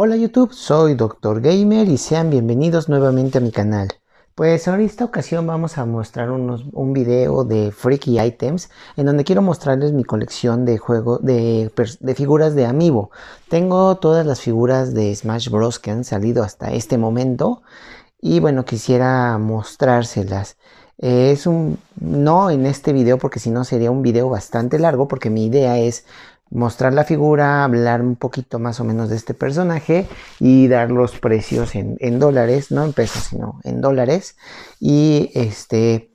Hola YouTube, soy Dr. Gamer y sean bienvenidos nuevamente a mi canal. Pues en esta ocasión vamos a mostrar un video de Freaky Items en donde quiero mostrarles mi colección de juego de, figuras de Amiibo. Tengo todas las figuras de Smash Bros que han salido hasta este momento y bueno, quisiera mostrárselas. es un no en este video porque si no sería un video bastante largo porque mi idea es mostrar la figura, hablar un poquito más o menos de este personaje y dar los precios en, dólares, no en pesos, sino en dólares. Y este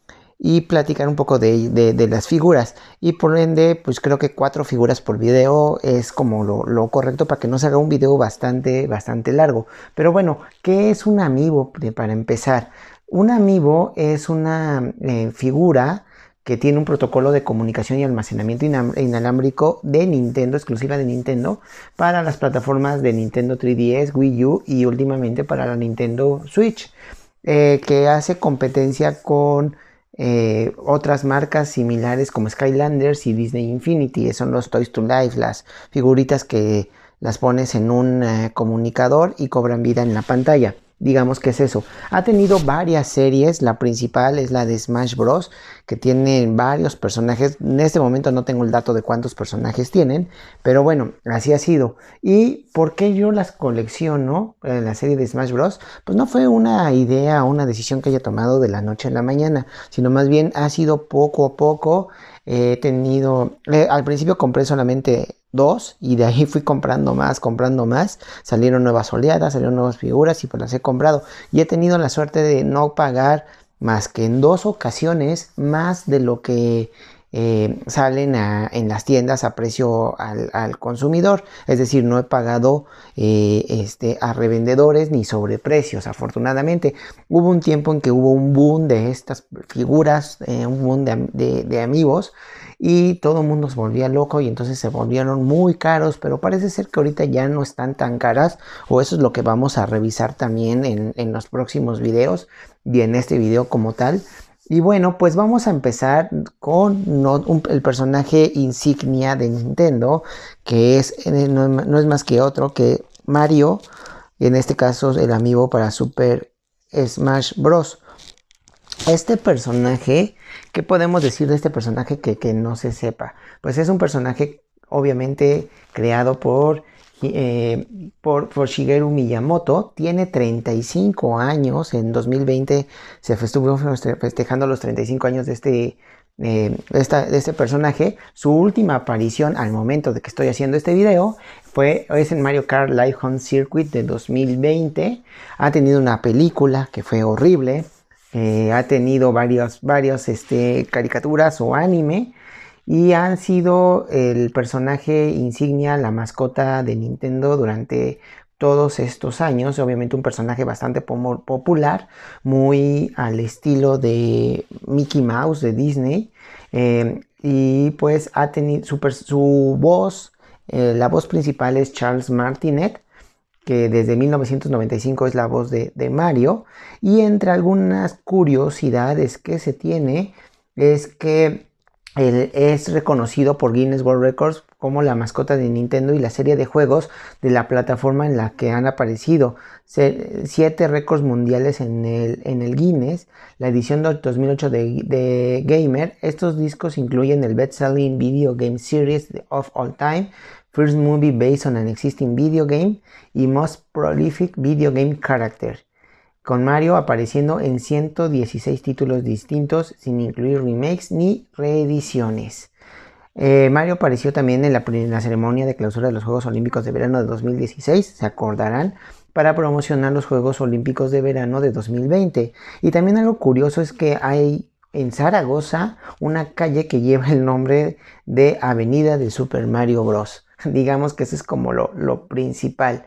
y platicar un poco de, las figuras. Y por ende, pues creo que cuatro figuras por video es como lo, correcto para que no se haga un video bastante, bastante largo. Pero bueno, ¿qué es un amiibo para empezar? Un amiibo es una eh, figura que tiene un protocolo de comunicación y almacenamiento inalámbrico de Nintendo, exclusiva de Nintendo, para las plataformas de Nintendo 3DS, Wii U y últimamente para la Nintendo Switch, eh, que hace competencia con eh, otras marcas similares como Skylanders y Disney Infinity, son los Toys to Life, las figuritas que las pones en un eh, comunicador y cobran vida en la pantalla digamos que es eso. Ha tenido varias series, la principal es la de Smash Bros, que tiene varios personajes, en este momento no tengo el dato de cuántos personajes tienen, pero bueno, así ha sido. ¿Y por qué yo las colecciono en la serie de Smash Bros? Pues no fue una idea o una decisión que haya tomado de la noche a la mañana, sino más bien ha sido poco a poco. Eh, he tenido, eh, al principio compré solamente dos y de ahí fui comprando más, comprando más, salieron nuevas oleadas, salieron nuevas figuras y pues las he comprado. Y he tenido la suerte de no pagar más que en dos ocasiones más de lo que eh, salen en las tiendas a precio al, consumidor. Es decir, no he pagado eh, este, a revendedores ni sobre precios afortunadamente. Hubo un tiempo en que hubo un boom de estas figuras, eh, un boom de, amigos y todo el mundo se volvía loco y entonces se volvieron muy caros, pero parece ser que ahorita ya no están tan caras o eso es lo que vamos a revisar también en, los próximos videos y en este video como tal. Y bueno, pues vamos a empezar con el personaje insignia de Nintendo, que es eh, no, no, es más que otro que Mario, en este caso el amigo para Super Smash Bros. Este personaje ¿Qué podemos decir de este personaje que, que no se sepa? Pues es un personaje obviamente creado por, eh, por, Shigeru Miyamoto. Tiene 35 años. En 2020 se estuvo festejando los 35 años de este, eh, de este personaje. Su última aparición al momento de que estoy haciendo este video fue, es en Mario Kart Live Home Circuit de 2020. Ha tenido una película que fue horrible. Eh, ha tenido varios, varios este, caricaturas o anime y han sido el personaje insignia, la mascota de Nintendo durante todos estos años. Obviamente un personaje bastante popular, muy al estilo de Mickey Mouse de Disney. Em, y pues ha tenido su, voz, eh, la voz principal es Charles Martinet, que desde 1995 es la voz de, Mario. Y entre algunas curiosidades que se tiene es que él es reconocido por Guinness World Records como la mascota de Nintendo y la serie de juegos de la plataforma en la que han aparecido. siete récords mundiales en el, en el Guinness, la edición 2008 de, de, Gamer. Estos discos incluyen el best-selling Video Game Series of All Time, first movie based on an existing video game y most prolific video game character, con Mario apareciendo en 116 títulos distintos sin incluir remakes ni reediciones. Eh, Mario apareció también en la, en la, ceremonia de clausura de los Juegos Olímpicos de Verano de 2016, se acordarán, para promocionar los Juegos Olímpicos de Verano de 2020. Y también algo curioso es que hay en Zaragoza una calle que lleva el nombre de Avenida de Super Mario Bros. Digamos que eso es como lo, principal.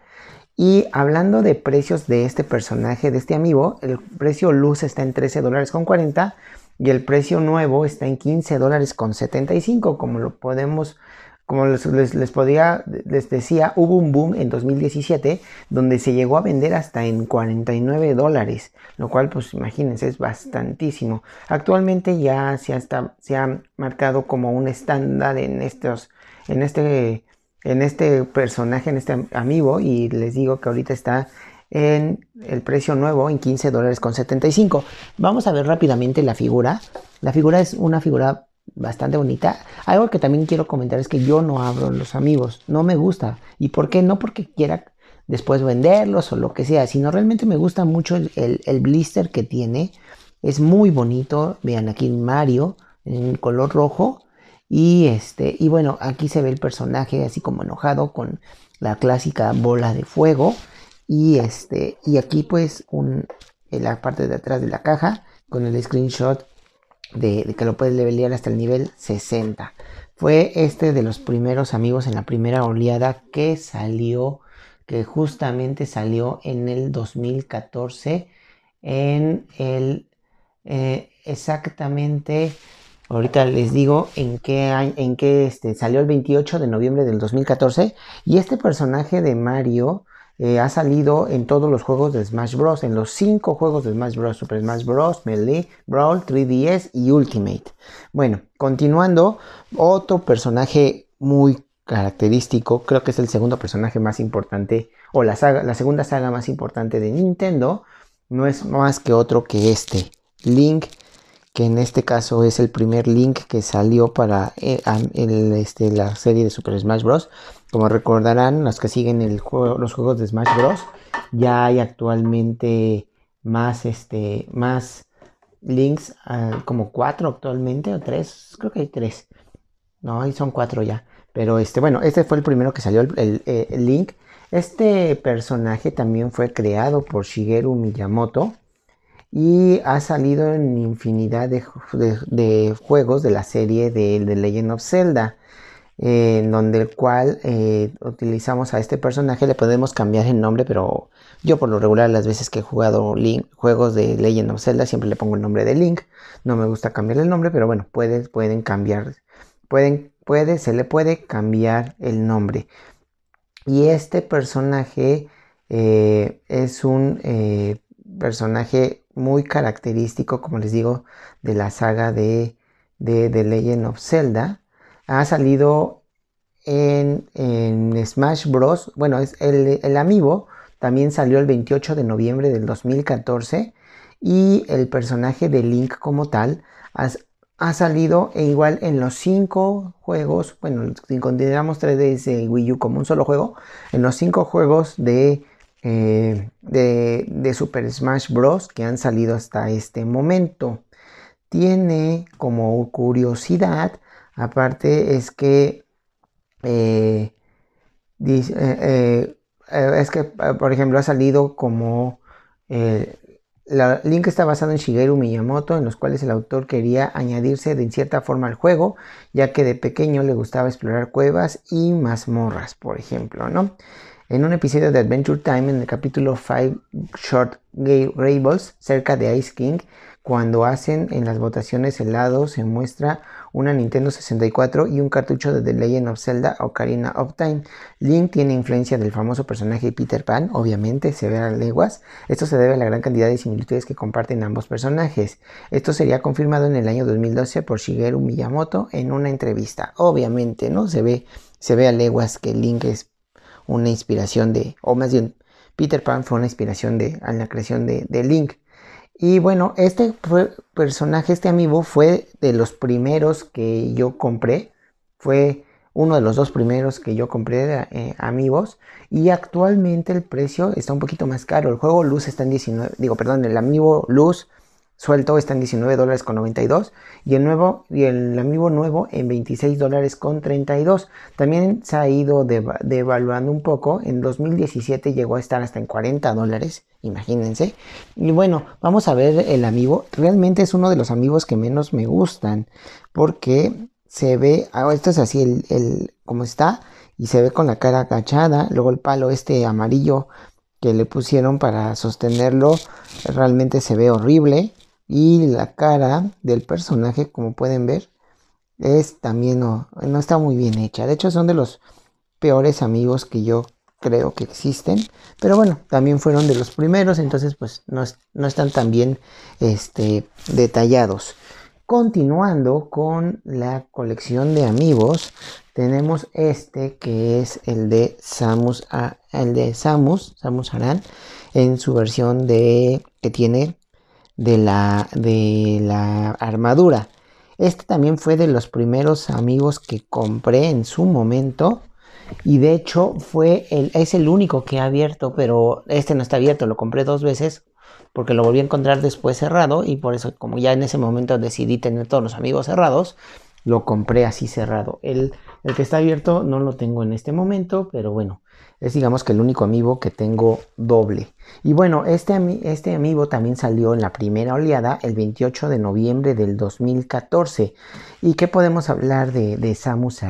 Y hablando de precios de este personaje, de este amigo, el precio luz está en 13 dólares con 40 y el precio nuevo está en 15 dólares con 75, como lo podemos... Como les, podía, les decía, hubo un boom en 2017 donde se llegó a vender hasta en 49 dólares, lo cual pues imagínense es bastantísimo. Actualmente ya se, ha, se marcado como un estándar en, estos, en este en este personaje, en este amigo, y les digo que ahorita está en el precio nuevo en $15.75. dólares con Vamos a ver rápidamente la figura. La figura es una figura bastante bonita. Algo que también quiero comentar es que yo no abro los amigos, no me gusta. ¿Y por qué? No porque quiera después venderlos o lo que sea, sino realmente me gusta mucho el, el blister que tiene. Es muy bonito. Vean aquí Mario en color rojo y este, y bueno, aquí se ve el personaje así como enojado con la clásica bola de fuego. Y este, y aquí pues un, en la parte de atrás de la caja con el screenshot de, que lo puedes levelear hasta el nivel 60. Fue este de los primeros amigos en la primera oleada que salió, que justamente salió en el 2014 en el eh, exactamente Ahorita les digo en qué, en qué este, salió el 28 de noviembre del 2014. Y este personaje de Mario eh, ha salido en todos los juegos de Smash Bros. En los cinco juegos de Smash Bros. Super Smash Bros. Melee, Brawl, 3DS y Ultimate. Bueno, continuando, otro personaje muy característico, creo que es el segundo personaje más importante, o la, la segunda saga más importante de Nintendo, no es más que otro que este, Link que en este caso es el primer link que salió para eh, este, la serie de Super Smash Bros. Como recordarán, los que siguen el los juegos de Smash Bros. ya hay actualmente más, este, más links, ah, como cuatro actualmente o tres, creo que hay tres. No, ahí son cuatro ya. Pero este, bueno, este fue el primero que salió el eh, link. Este personaje también fue creado por Shigeru Miyamoto y ha salido en infinidad de, juegos de la serie de, Legend of Zelda, eh, en donde el cual eh, utilizamos a este personaje, le podemos cambiar el nombre, pero yo por lo regular las veces que he jugado juegos de Legend of Zelda siempre le pongo el nombre de Link, no me gusta cambiar el nombre, pero bueno, pueden, pueden cambiar, pueden, puede, se le puede cambiar el nombre. Y este personaje eh, es un personaje muy característico, como les digo, de la saga de, The Legend of Zelda. Ha salido en, Smash Bros. Bueno, es el, el amiibo también salió el 28 de noviembre del 2014 y el personaje de Link como tal ha, salido e igual en los cinco juegos, bueno, si consideramos 3DS y Wii U como un solo juego, en los cinco juegos de eh, de, Super Smash Bros. que han salido hasta este momento. Tiene como curiosidad, aparte es que eh, eh, es que, por ejemplo, ha salido como... la Link está basado en Shigeru Miyamoto, en los cuales el autor quería añadirse de cierta forma al juego, ya que de pequeño le gustaba explorar cuevas y mazmorras, por ejemplo, ¿no? En un episodio de Adventure Time, en el capítulo 5 Short Rables, cerca de Ice King, cuando hacen en las votaciones el lado se muestra una Nintendo 64 y un cartucho de The Legend of Zelda Ocarina of Time. Link tiene influencia del famoso personaje Peter Pan, obviamente se ve a leguas. Esto se debe a la gran cantidad de similitudes que comparten ambos personajes. Esto sería confirmado en el año 2012 por Shigeru Miyamoto en una entrevista. Obviamente, ¿no? Se ve, se ve a leguas que Link es una inspiración de, o más bien, Peter Pan fue una inspiración de, a la creación de, Link. Y bueno, este personaje, este amigo, fue de los primeros que yo compré. Fue uno de los dos primeros que yo compré de eh, amigos. Y actualmente el precio está un poquito más caro. El juego Luz está en 19, digo, perdón, el amigo Luz suelto está en 19 dólares con 92 y el nuevo y el amigo nuevo en 26 dólares con 32 también se ha ido devaluando un poco en 2017 llegó a estar hasta en 40 dólares imagínense y bueno vamos a ver el amigo realmente es uno de los amigos que menos me gustan porque se ve ah, esto es así el, como está y se ve con la cara agachada luego el palo este amarillo que le pusieron para sostenerlo realmente se ve horrible y la cara del personaje, como pueden ver, es también no, está muy bien hecha. De hecho, son de los peores amigos que yo creo que existen. Pero bueno, también fueron de los primeros, entonces pues no, están tan bien este, detallados. Continuando con la colección de amigos, tenemos este que es el de Samus, el de Samus, Samus Aran, en su versión de que tiene de la, de la armadura. Este también fue de los primeros amigos que compré en su momento. Y de hecho fue el, es el único que ha abierto, pero este no está abierto, lo compré dos veces porque lo volví a encontrar después cerrado y por eso como ya en ese momento decidí tener todos los amigos cerrados, lo compré así cerrado. El el que está abierto no lo tengo en este momento, pero bueno, es digamos que el único amigo que tengo doble. Y bueno, este, este amiibo también salió en la primera oleada el 28 de noviembre del 2014. ¿Y qué podemos hablar de, de Samus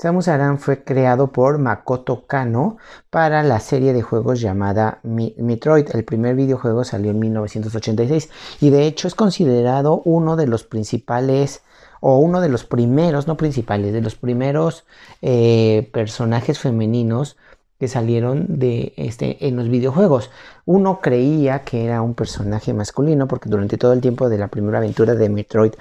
Samus Aran fue creado por Makoto Kano para la serie de juegos llamada Metroid. El primer videojuego salió en 1986 y de hecho es considerado uno de los principales o uno de los primeros, no principales, de los primeros eh, personajes femeninos que salieron de este en los videojuegos. Uno creía que era un personaje masculino porque durante todo el tiempo de la primera aventura de Metroid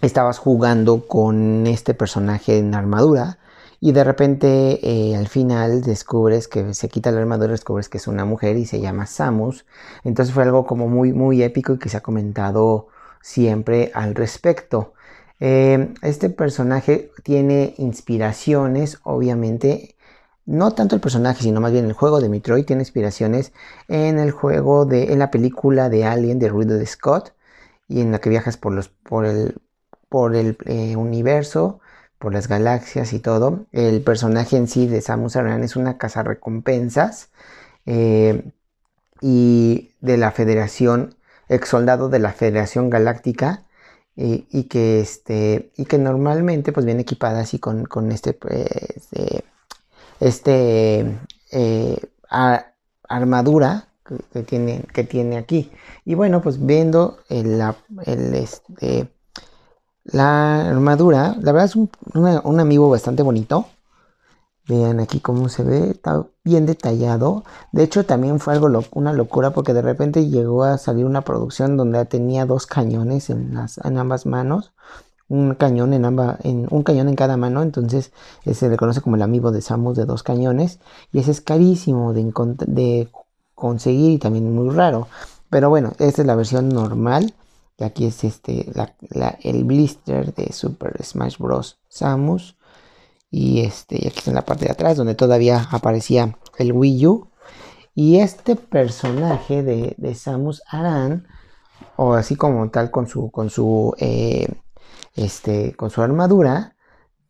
estabas jugando con este personaje en armadura y de repente eh, al final descubres que se quita la armadura, descubres que es una mujer y se llama Samus. Entonces fue algo como muy, muy épico y que se ha comentado siempre al respecto. Em, este personaje tiene inspiraciones, obviamente, no tanto el personaje, sino más bien el juego de Metroid tiene inspiraciones en el juego de, en la película de Alien de de Scott y en la que viajas por los, por el, por el eh, universo, por las galaxias y todo. El personaje en sí de Samus Aran es una cazarrecompensas recompensas. Eh, y de la Federación, ex soldado de la Federación Galáctica. Eh, y, que este, y que normalmente pues viene equipada así con, con este, pues, este, armadura que tiene, que tiene aquí. Y bueno, pues viendo el, el, este, la armadura, la verdad es un, amigo bastante bonito. Vean aquí cómo se ve, está bien detallado. De hecho, también fue algo una locura porque de repente llegó a salir una producción donde tenía dos cañones en, las, ambas manos, un cañón en en, un cañón en cada mano. Entonces se le conoce como el amigo de Samus de dos cañones y ese es carísimo de, de conseguir y también muy raro. Pero bueno, esta es la versión normal aquí es este, el blister de Super Smash Bros. Samus. Y, este, aquí está en la parte de atrás donde todavía aparecía el Wii U. Y este personaje de, Samus Aran, o así como tal con su, con su, eh, este, con su armadura,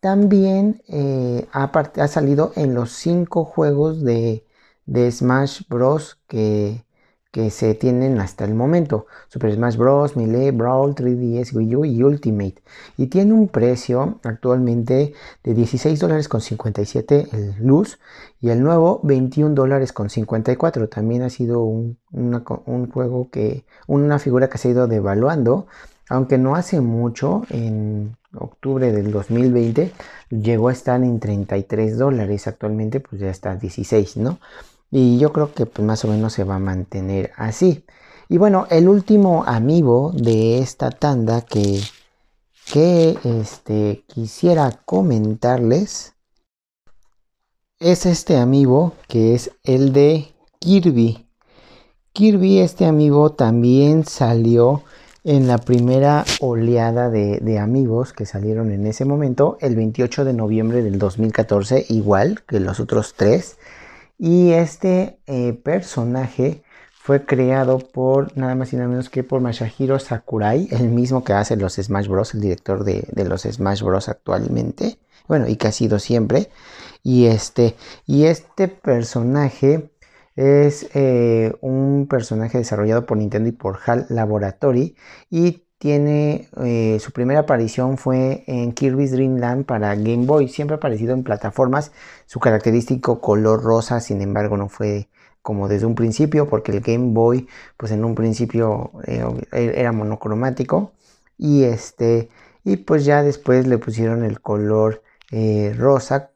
también eh, ha, salido en los cinco juegos de, de Smash Bros. que, que se tienen hasta el momento. Super Smash Bros., Melee, Brawl, 3DS, Wii U y Ultimate. Y tiene un precio actualmente de 16 dólares con 57 el Luz y el nuevo 21 dólares con 54. También ha sido un, juego que, una figura que se ha ido devaluando. Aunque no hace mucho, en octubre del 2020, llegó a estar en 33 dólares. Actualmente pues ya está 16, ¿no? Y yo creo que pues, más o menos se va a mantener así. Y bueno, el último amigo de esta tanda que, que este, quisiera comentarles es este amigo que es el de Kirby. Kirby, este amigo, también salió en la primera oleada de, de, amigos que salieron en ese momento, el 28 de noviembre del 2014, igual que los otros tres. Y este eh, personaje fue creado por nada más y nada menos que por Masahiro Sakurai, el mismo que hace los Smash Bros, el director de, los Smash Bros actualmente, bueno, y que ha sido siempre. Y este, y este personaje es eh, un personaje desarrollado por Nintendo y por HAL Laboratory y tiene eh, su primera aparición fue en Kirby's Dream Land para Game Boy, siempre ha aparecido en plataformas. Su característico color rosa, sin embargo, no fue como desde un principio, porque el Game Boy, pues en un principio eh, e-, era monocromático y este y pues ya después le pusieron el color eh, rosa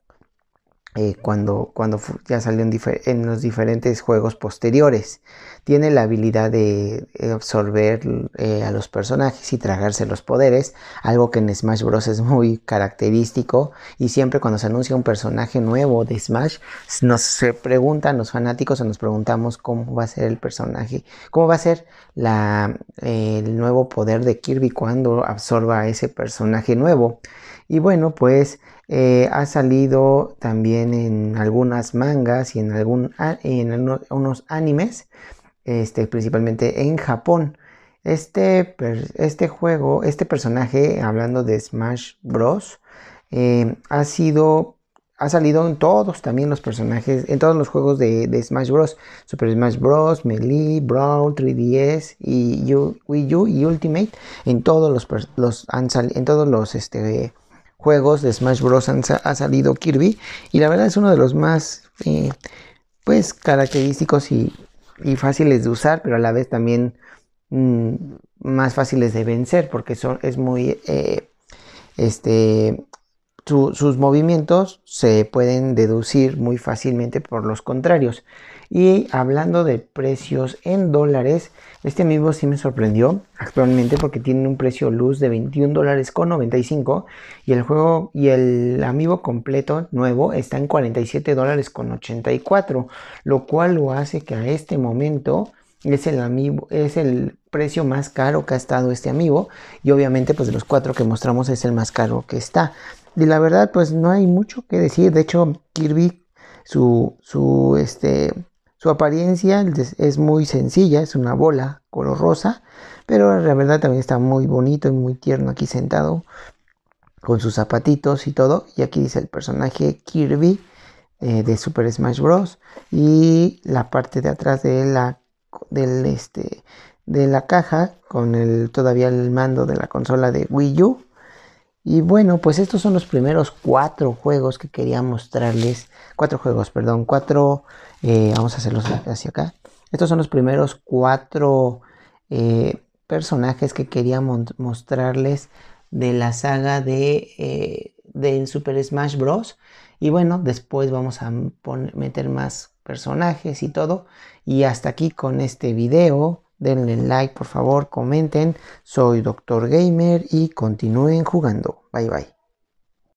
eh, cuando, cuando, ya salió en, los diferentes juegos posteriores. Tiene la habilidad de eh, absorber eh, a los personajes y tragarse los poderes, algo que en Smash Bros. es muy característico y siempre cuando se anuncia un personaje nuevo de Smash nos se preguntan los fanáticos o nos preguntamos cómo va a ser el personaje, cómo va a ser el nuevo poder de Kirby cuando absorba a ese personaje nuevo. Y bueno, pues eh, ha salido también en algunas mangas y en, algún, en animes, este, principalmente en Japón. Este, este juego, este personaje, hablando de Smash Bros., eh, ha sido ha salido en todos también los personajes, en todos los juegos de, Smash Bros. Super Smash Bros., Melee, Brawl, 3DS y Wii U y Ultimate. En todos los, los han en todos los este, juegos de Smash Bros. ha salido Kirby y la verdad es uno de los más eh, pues característicos y, fáciles de usar, pero a la vez también mm, más fáciles de vencer porque son, es muy... Eh, este, sus movimientos se pueden deducir muy fácilmente por los contrarios. Y hablando de precios en dólares, este amigo sí me sorprendió actualmente porque tiene un precio luz de $21.95 con y el juego y el amigo completo nuevo está en $47.84, con lo cual lo hace que a este momento es el es el precio más caro que ha estado este amigo y obviamente pues de los cuatro que mostramos es el más caro que está. Y la verdad pues no hay mucho que decir, de hecho Kirby su su este su apariencia es muy sencilla, es una bola color rosa, pero la verdad también está muy bonito y muy tierno aquí sentado con sus zapatitos y todo. Y aquí dice el personaje Kirby eh, de Super Smash Bros. Y la parte de atrás de la, del, este, de la caja con el, todavía el mando de la consola de Wii U. Y bueno, pues estos son los primeros cuatro juegos que quería mostrarles. Cuatro juegos, perdón. Cuatro, eh, vamos a hacerlos hacia acá. Estos son los primeros cuatro eh, personajes que quería mostrarles de la saga de, eh, de, Super Smash Bros. Y bueno, después vamos a meter más personajes y todo. Y hasta aquí con este video denle like por favor, comenten. Soy Doctor Gamer y continúen jugando. Bye bye.